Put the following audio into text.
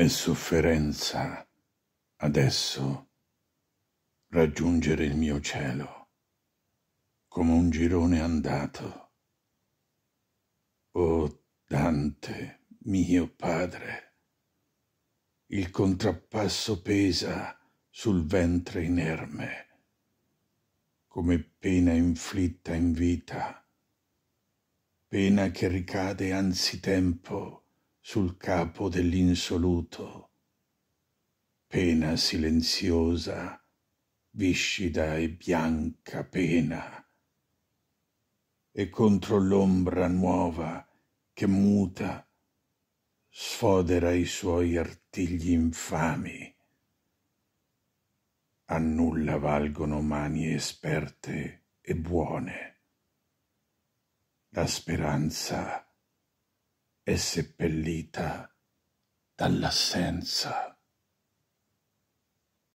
e sofferenza adesso raggiungere il mio cielo come un girone andato. Oh Dante, mio padre, il contrappasso pesa sul ventre inerme come pena inflitta in vita, pena che ricade anzi tempo sul capo dell'insoluto pena silenziosa viscida e bianca pena e contro l'ombra nuova che muta sfodera i suoi artigli infami a nulla valgono mani esperte e buone la speranza e seppellita dall'assenza.